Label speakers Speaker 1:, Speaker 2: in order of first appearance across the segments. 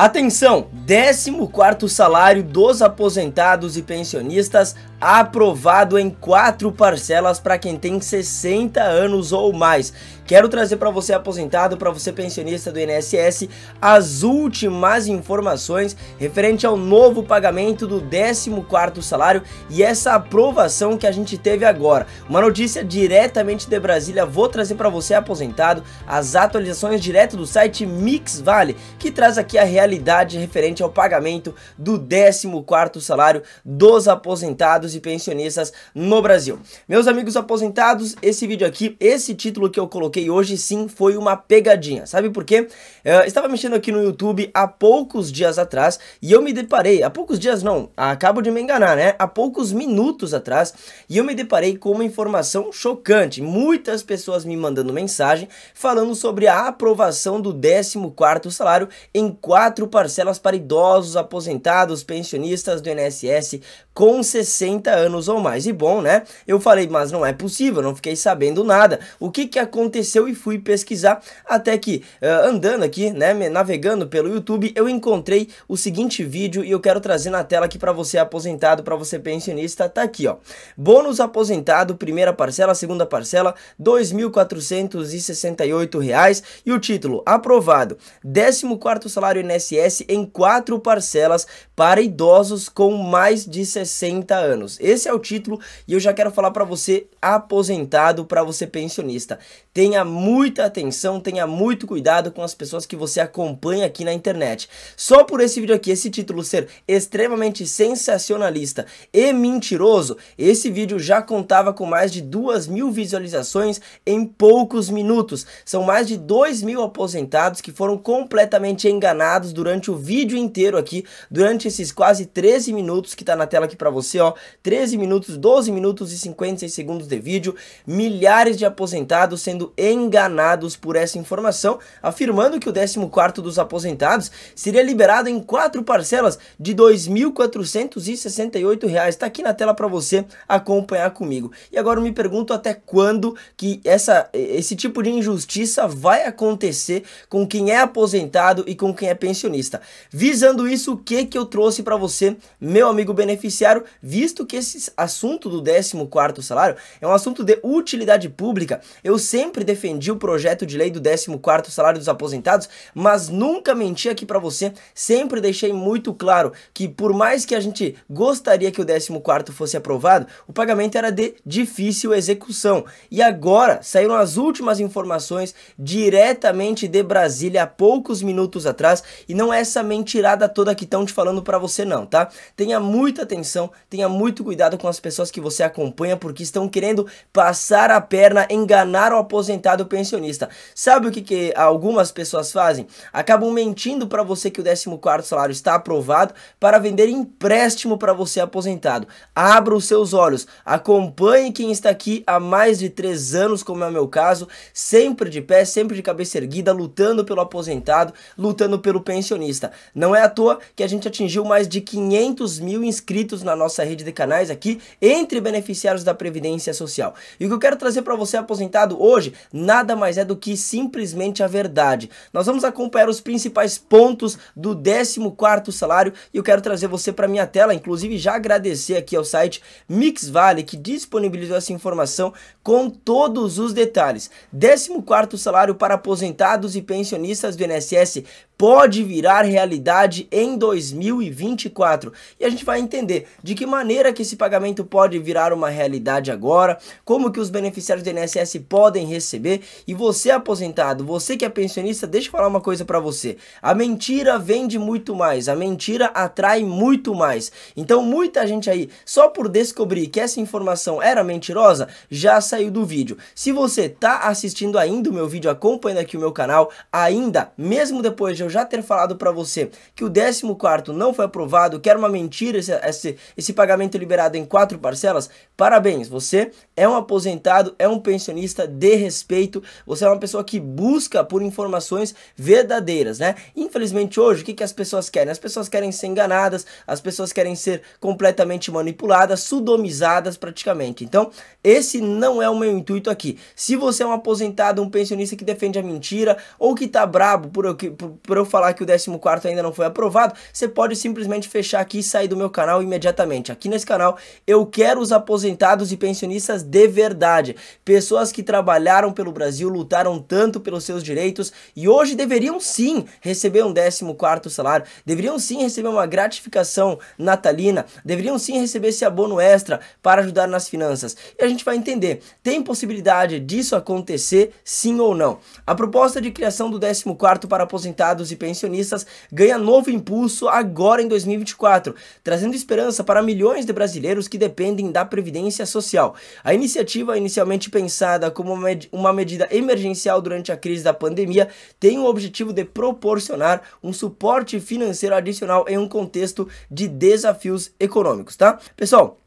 Speaker 1: Atenção, 14º salário dos aposentados e pensionistas aprovado em quatro parcelas para quem tem 60 anos ou mais. Quero trazer para você aposentado, para você pensionista do INSS, as últimas informações referente ao novo pagamento do 14º salário e essa aprovação que a gente teve agora. Uma notícia diretamente de Brasília, vou trazer para você aposentado as atualizações direto do site Mix Vale, que traz aqui a realidade referente ao pagamento do 14º salário dos aposentados aposentados e pensionistas no Brasil. Meus amigos aposentados, esse vídeo aqui, esse título que eu coloquei hoje sim foi uma pegadinha. Sabe por quê? Eu eh, estava mexendo aqui no YouTube há poucos dias atrás e eu me deparei, há poucos dias não, acabo de me enganar, né? Há poucos minutos atrás e eu me deparei com uma informação chocante. Muitas pessoas me mandando mensagem falando sobre a aprovação do 14º salário em quatro parcelas para idosos, aposentados, pensionistas do INSS com 60 30 anos ou mais. E bom, né? Eu falei, mas não é possível, não fiquei sabendo nada. O que que aconteceu e fui pesquisar até que uh, andando aqui, né, navegando pelo YouTube, eu encontrei o seguinte vídeo e eu quero trazer na tela aqui para você aposentado, para você pensionista, tá aqui, ó. Bônus aposentado, primeira parcela, segunda parcela, R$ 2.468 e o título aprovado. 14º salário INSS em quatro parcelas para idosos com mais de 60 anos anos. Esse é o título e eu já quero falar para você aposentado, para você pensionista. Tenha muita atenção, tenha muito cuidado com as pessoas que você acompanha aqui na internet. Só por esse vídeo aqui, esse título ser extremamente sensacionalista e mentiroso, esse vídeo já contava com mais de duas mil visualizações em poucos minutos. São mais de dois mil aposentados que foram completamente enganados durante o vídeo inteiro aqui, durante esses quase 13 minutos que tá na tela aqui para você, ó. 13 minutos, 12 minutos e 56 segundos de vídeo, milhares de aposentados sendo enganados por essa informação, afirmando que o 14 dos aposentados seria liberado em quatro parcelas de R$ 2.468. Está aqui na tela para você acompanhar comigo. E agora eu me pergunto até quando que essa, esse tipo de injustiça vai acontecer com quem é aposentado e com quem é pensionista. Visando isso, o que que eu trouxe para você, meu amigo beneficiário, visto que esse assunto do 14 salário é um assunto de utilidade pública. Eu sempre defendi o projeto de lei do 14 salário dos aposentados, mas nunca menti aqui para você, sempre deixei muito claro que por mais que a gente gostaria que o 14 fosse aprovado, o pagamento era de difícil execução. E agora saíram as últimas informações diretamente de Brasília há poucos minutos atrás e não é essa mentirada toda que estão te falando para você não, tá? Tenha muita atenção, tenha muito muito cuidado com as pessoas que você acompanha porque estão querendo passar a perna, enganar o aposentado pensionista. Sabe o que, que algumas pessoas fazem? Acabam mentindo para você que o 14 salário está aprovado para vender empréstimo para você aposentado. Abra os seus olhos, acompanhe quem está aqui há mais de 3 anos, como é o meu caso, sempre de pé, sempre de cabeça erguida, lutando pelo aposentado, lutando pelo pensionista. Não é à toa que a gente atingiu mais de 500 mil inscritos na nossa rede de canal canais aqui entre beneficiários da Previdência Social. E o que eu quero trazer para você aposentado hoje nada mais é do que simplesmente a verdade. Nós vamos acompanhar os principais pontos do 14º salário e eu quero trazer você para minha tela, inclusive já agradecer aqui ao site Mix Vale que disponibilizou essa informação com todos os detalhes. 14º salário para aposentados e pensionistas do INSS pode virar realidade em 2024. E a gente vai entender de que maneira que esse pagamento pode virar uma realidade agora, como que os beneficiários do INSS podem receber e você aposentado, você que é pensionista, deixa eu falar uma coisa para você. A mentira vende muito mais, a mentira atrai muito mais. Então muita gente aí, só por descobrir que essa informação era mentirosa, já saiu do vídeo. Se você tá assistindo ainda o meu vídeo, acompanhando aqui o meu canal, ainda, mesmo depois de eu já ter falado para você que o 14 não foi aprovado, que era uma mentira esse, esse, esse pagamento liberado em quatro parcelas, parabéns, você é um aposentado, é um pensionista de respeito, você é uma pessoa que busca por informações verdadeiras, né? Infelizmente hoje, o que, que as pessoas querem? As pessoas querem ser enganadas, as pessoas querem ser completamente manipuladas, sudomizadas praticamente. Então, esse não é o meu intuito aqui. Se você é um aposentado, um pensionista que defende a mentira ou que tá brabo por eu, por, por eu falar que o 14 ainda não foi aprovado, você pode simplesmente fechar aqui e sair do meu canal imediatamente. Aqui nesse canal canal. Eu quero os aposentados e pensionistas de verdade, pessoas que trabalharam pelo Brasil, lutaram tanto pelos seus direitos e hoje deveriam sim receber um 14 salário, deveriam sim receber uma gratificação natalina, deveriam sim receber esse abono extra para ajudar nas finanças. E a gente vai entender, tem possibilidade disso acontecer sim ou não? A proposta de criação do 14 para aposentados e pensionistas ganha novo impulso agora em 2024, trazendo esperança para milhões de brasileiros brasileiros que dependem da Previdência Social. A iniciativa, inicialmente pensada como uma medida emergencial durante a crise da pandemia, tem o objetivo de proporcionar um suporte financeiro adicional em um contexto de desafios econômicos, tá? Pessoal,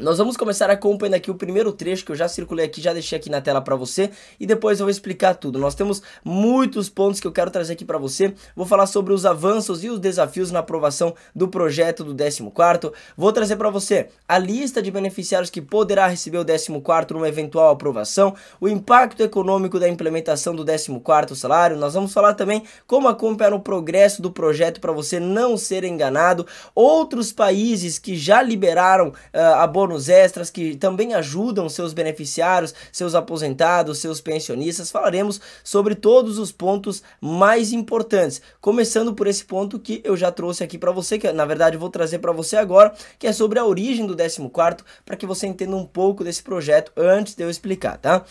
Speaker 1: nós vamos começar acompanhando aqui o primeiro trecho que eu já circulei aqui, já deixei aqui na tela para você e depois eu vou explicar tudo. Nós temos muitos pontos que eu quero trazer aqui para você. Vou falar sobre os avanços e os desafios na aprovação do projeto do 14 Vou trazer para você a lista de beneficiários que poderá receber o 14 numa eventual aprovação, o impacto econômico da implementação do 14 salário. Nós vamos falar também como acompanhar o progresso do projeto para você não ser enganado. Outros países que já liberaram uh, abono bônus extras que também ajudam seus beneficiários, seus aposentados, seus pensionistas. Falaremos sobre todos os pontos mais importantes, começando por esse ponto que eu já trouxe aqui para você, que na verdade vou trazer para você agora, que é sobre a origem do 14 quarto, para que você entenda um pouco desse projeto antes de eu explicar, tá?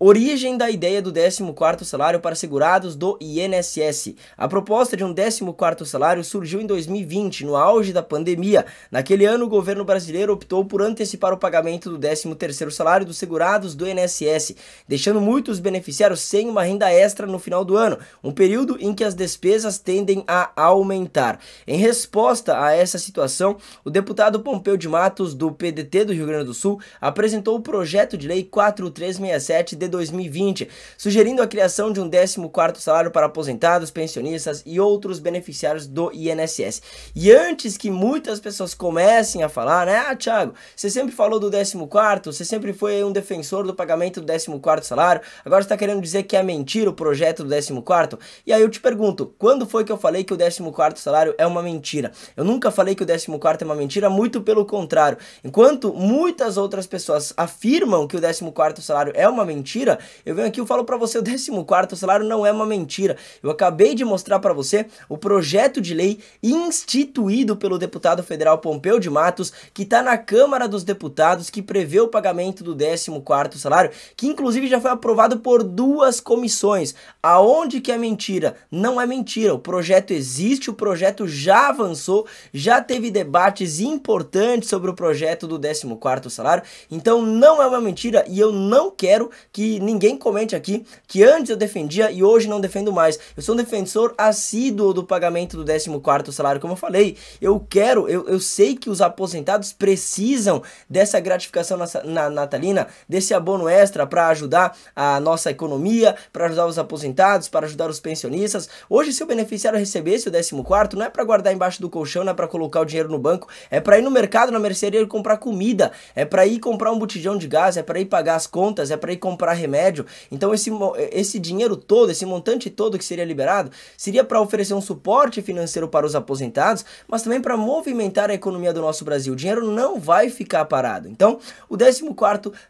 Speaker 1: Origem da ideia do 14º salário para segurados do INSS. A proposta de um 14º salário surgiu em 2020, no auge da pandemia. Naquele ano, o governo brasileiro optou por antecipar o pagamento do 13º salário dos segurados do INSS, deixando muitos beneficiários sem uma renda extra no final do ano, um período em que as despesas tendem a aumentar. Em resposta a essa situação, o deputado Pompeu de Matos, do PDT do Rio Grande do Sul, apresentou o projeto de lei 4367 de 2020, sugerindo a criação de um 14º salário para aposentados, pensionistas e outros beneficiários do INSS. E antes que muitas pessoas comecem a falar, né, ah, Thiago, você sempre falou do 14º, você sempre foi um defensor do pagamento do 14º salário, agora está querendo dizer que é mentira o projeto do 14º? E aí eu te pergunto, quando foi que eu falei que o 14º salário é uma mentira? Eu nunca falei que o 14º é uma mentira, muito pelo contrário. Enquanto muitas outras pessoas afirmam que o 14º salário é uma mentira, mentira. Eu venho aqui e falo para você, o 14 salário não é uma mentira. Eu acabei de mostrar para você o projeto de lei instituído pelo deputado federal Pompeu de Matos, que está na Câmara dos Deputados, que prevê o pagamento do 14 salário, que inclusive já foi aprovado por duas comissões. Aonde que é mentira? Não é mentira. O projeto existe, o projeto já avançou, já teve debates importantes sobre o projeto do 14 salário. Então não é uma mentira e eu não quero que ninguém comente aqui que antes eu defendia e hoje não defendo mais. Eu sou um defensor assíduo do pagamento do 14 salário, como eu falei. Eu quero, eu, eu sei que os aposentados precisam dessa gratificação na, na, natalina, desse abono extra para ajudar a nossa economia, para ajudar os aposentados, para ajudar os pensionistas. Hoje, se o beneficiário recebesse o 14 não é para guardar embaixo do colchão, não é para colocar o dinheiro no banco, é para ir no mercado, na mercearia e comprar comida, é para ir comprar um botijão de gás, é para ir pagar as contas, é para ir comprar remédio. Então esse, esse dinheiro todo, esse montante todo que seria liberado, seria para oferecer um suporte financeiro para os aposentados, mas também para movimentar a economia do nosso Brasil. O dinheiro não vai ficar parado. Então, o 14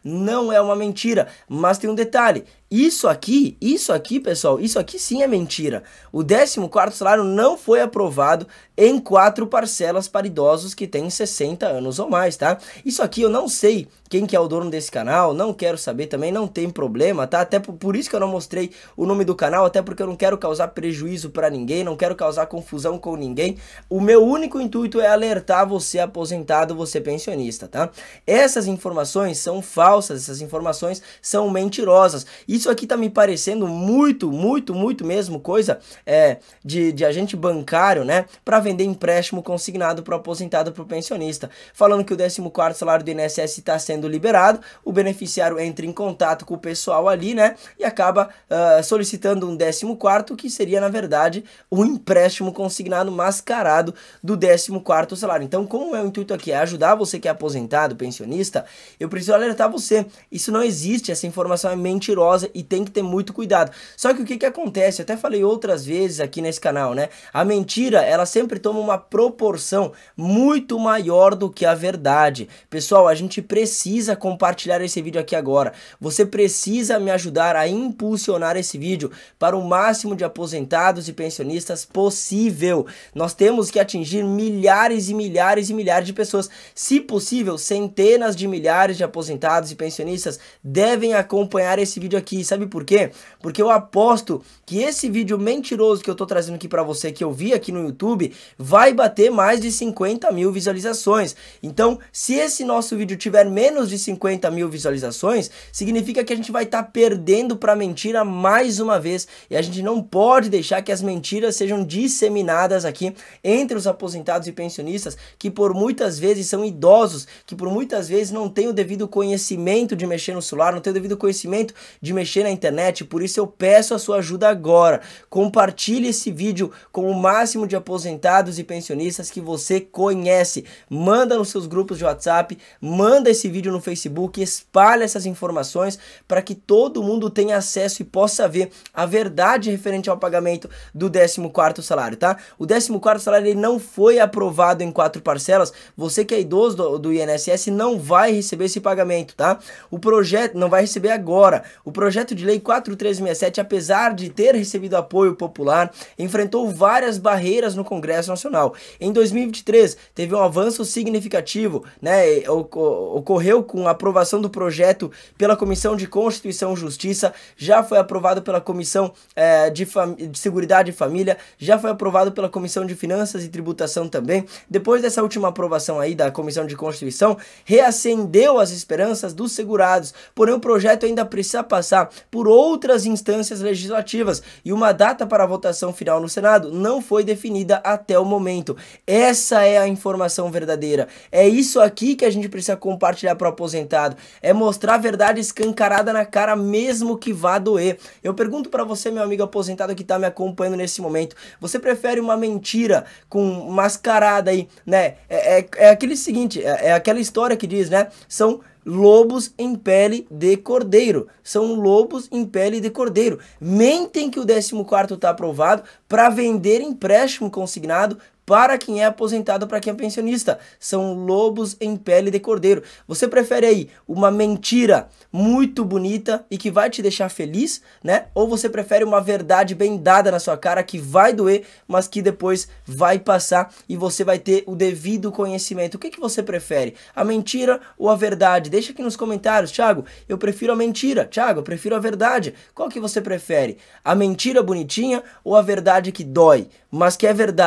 Speaker 1: não é uma mentira, mas tem um detalhe, isso aqui, isso aqui, pessoal, isso aqui sim é mentira. O 14º salário não foi aprovado em quatro parcelas para idosos que têm 60 anos ou mais, tá? Isso aqui eu não sei quem que é o dono desse canal, não quero saber também, não tem problema, tá? Até por, isso que eu não mostrei o nome do canal, até porque eu não quero causar prejuízo para ninguém, não quero causar confusão com ninguém. O meu único intuito é alertar você aposentado, você pensionista, tá? Essas informações são falsas, essas informações são mentirosas. e isso aqui tá me parecendo muito, muito, muito mesmo coisa é, de, de agente bancário, né? Para vender empréstimo consignado para aposentado para o pensionista. Falando que o 14 salário do INSS está sendo liberado, o beneficiário entra em contato com o pessoal ali, né? E acaba uh, solicitando um 14, que seria, na verdade, o um empréstimo consignado mascarado do 14 salário. Então, como é o intuito aqui? É ajudar você que é aposentado, pensionista, eu preciso alertar você. Isso não existe, essa informação é mentirosa e tem que ter muito cuidado. Só que o que, que acontece? Eu até falei outras vezes aqui nesse canal, né? A mentira, ela sempre toma uma proporção muito maior do que a verdade. Pessoal, a gente precisa compartilhar esse vídeo aqui agora. Você precisa me ajudar a impulsionar esse vídeo para o máximo de aposentados e pensionistas possível. Nós temos que atingir milhares e milhares e milhares de pessoas. Se possível, centenas de milhares de aposentados e pensionistas devem acompanhar esse vídeo aqui sabe por quê? Porque eu aposto que esse vídeo mentiroso que eu tô trazendo aqui para você, que eu vi aqui no YouTube, vai bater mais de 50 mil visualizações. Então, se esse nosso vídeo tiver menos de 50 mil visualizações, significa que a gente vai estar tá perdendo para mentira mais uma vez e a gente não pode deixar que as mentiras sejam disseminadas aqui entre os aposentados e pensionistas que por muitas vezes são idosos, que por muitas vezes não têm o devido conhecimento de mexer no celular, não têm o devido conhecimento de mexer mexer na internet, por isso eu peço a sua ajuda agora. Compartilhe esse vídeo com o máximo de aposentados e pensionistas que você conhece. Manda nos seus grupos de WhatsApp, manda esse vídeo no Facebook, espalha essas informações para que todo mundo tenha acesso e possa ver a verdade referente ao pagamento do 14º salário, tá? O 14º salário ele não foi aprovado em quatro parcelas. Você que é idoso do, do INSS não vai receber esse pagamento, tá? O projeto não vai receber agora. O projeto projeto de lei 4367, apesar de ter recebido apoio popular, enfrentou várias barreiras no Congresso Nacional. Em 2023, teve um avanço significativo, né? Ocorreu com a aprovação do projeto pela Comissão de Constituição e Justiça, já foi aprovado pela Comissão é, de, de Seguridade e Família, já foi aprovado pela Comissão de Finanças e Tributação também. Depois dessa última aprovação aí da Comissão de Constituição, reacendeu as esperanças dos segurados, porém o projeto ainda precisa passar por outras instâncias legislativas e uma data para a votação final no Senado não foi definida até o momento. Essa é a informação verdadeira. É isso aqui que a gente precisa compartilhar para o aposentado. É mostrar a verdade escancarada na cara, mesmo que vá doer. Eu pergunto para você, meu amigo aposentado que está me acompanhando nesse momento: você prefere uma mentira com mascarada aí, né? É, é, é aquele seguinte, é, é aquela história que diz, né? São lobos em pele de cordeiro. São lobos em pele de cordeiro. Mentem que o 14 está aprovado para vender empréstimo consignado para quem é aposentado, para quem é pensionista. São lobos em pele de cordeiro. Você prefere aí uma mentira muito bonita e que vai te deixar feliz, né? Ou você prefere uma verdade bem dada na sua cara que vai doer, mas que depois vai passar e você vai ter o devido conhecimento. O que, que você prefere? A mentira ou a verdade? Deixa aqui nos comentários, Thiago. Eu prefiro a mentira. Thiago, eu prefiro a verdade. Qual que você prefere? A mentira bonitinha ou a verdade que dói, mas que é verdade?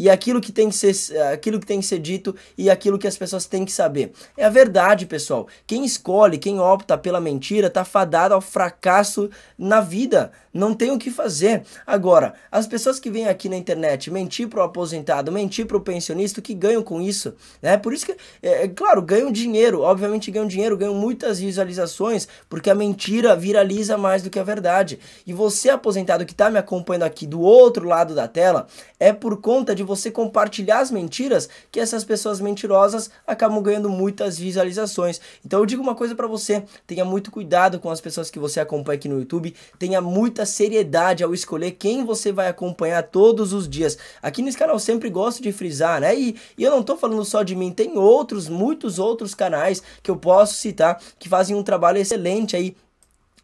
Speaker 1: e aquilo que tem que ser, aquilo que tem que ser dito e aquilo que as pessoas têm que saber. É a verdade, pessoal. Quem escolhe, quem opta pela mentira, tá fadado ao fracasso na vida. Não tem o que fazer. Agora, as pessoas que vêm aqui na internet mentir pro aposentado, mentir pro pensionista, que ganham com isso, né? Por isso que, é, é claro, ganham dinheiro, obviamente ganham dinheiro, ganham muitas visualizações, porque a mentira viraliza mais do que a verdade. E você aposentado que tá me acompanhando aqui do outro lado da tela, é por conta de você compartilhar as mentiras que essas pessoas mentirosas acabam ganhando muitas visualizações. Então eu digo uma coisa para você, tenha muito cuidado com as pessoas que você acompanha aqui no YouTube, tenha muita seriedade ao escolher quem você vai acompanhar todos os dias. Aqui nesse canal eu sempre gosto de frisar, né? E, e eu não tô falando só de mim, tem outros, muitos outros canais que eu posso citar que fazem um trabalho excelente aí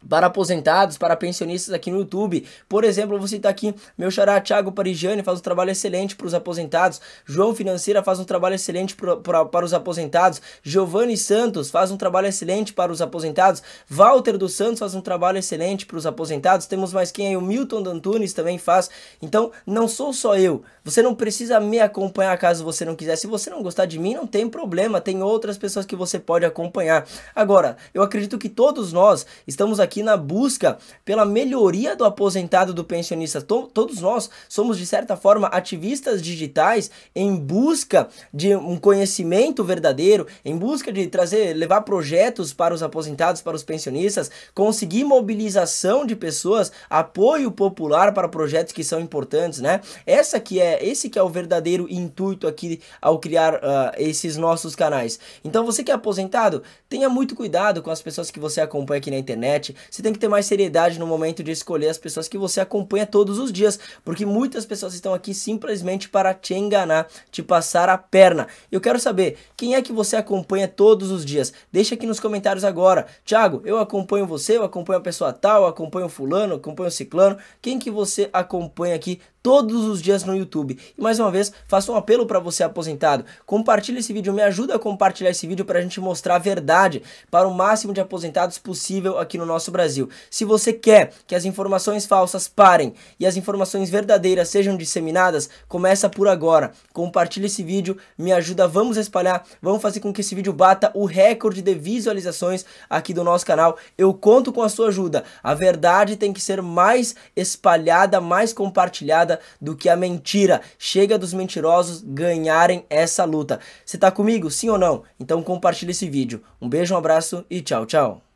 Speaker 1: para aposentados, para pensionistas aqui no YouTube. Por exemplo, você está aqui, meu xará Thiago Parigiani faz um trabalho excelente para os aposentados, João Financeira faz um trabalho excelente pra, pra, para os aposentados, Giovanni Santos faz um trabalho excelente para os aposentados, Walter dos Santos faz um trabalho excelente para os aposentados, temos mais quem aí, o Milton Dantunes também faz. Então, não sou só eu, você não precisa me acompanhar caso você não quiser. Se você não gostar de mim, não tem problema, tem outras pessoas que você pode acompanhar. Agora, eu acredito que todos nós estamos aqui aqui na busca pela melhoria do aposentado do pensionista. To todos nós somos, de certa forma, ativistas digitais em busca de um conhecimento verdadeiro, em busca de trazer, levar projetos para os aposentados, para os pensionistas, conseguir mobilização de pessoas, apoio popular para projetos que são importantes, né? Essa que é, esse que é o verdadeiro intuito aqui ao criar uh, esses nossos canais. Então você que é aposentado, tenha muito cuidado com as pessoas que você acompanha aqui na internet, você tem que ter mais seriedade no momento de escolher as pessoas que você acompanha todos os dias, porque muitas pessoas estão aqui simplesmente para te enganar, te passar a perna. Eu quero saber quem é que você acompanha todos os dias. Deixa aqui nos comentários agora. Thiago, eu acompanho você, eu acompanho a pessoa tal, eu acompanho fulano, eu acompanho ciclano. Quem que você acompanha aqui todos os dias no YouTube. E mais uma vez, faço um apelo para você aposentado. Compartilhe esse vídeo, me ajuda a compartilhar esse vídeo para a gente mostrar a verdade para o máximo de aposentados possível aqui no nosso nosso Brasil. Se você quer que as informações falsas parem e as informações verdadeiras sejam disseminadas, começa por agora. Compartilhe esse vídeo, me ajuda, vamos espalhar, vamos fazer com que esse vídeo bata o recorde de visualizações aqui do nosso canal. Eu conto com a sua ajuda. A verdade tem que ser mais espalhada, mais compartilhada do que a mentira. Chega dos mentirosos ganharem essa luta. Você tá comigo? Sim ou não? Então compartilhe esse vídeo. Um beijo, um abraço e tchau, tchau.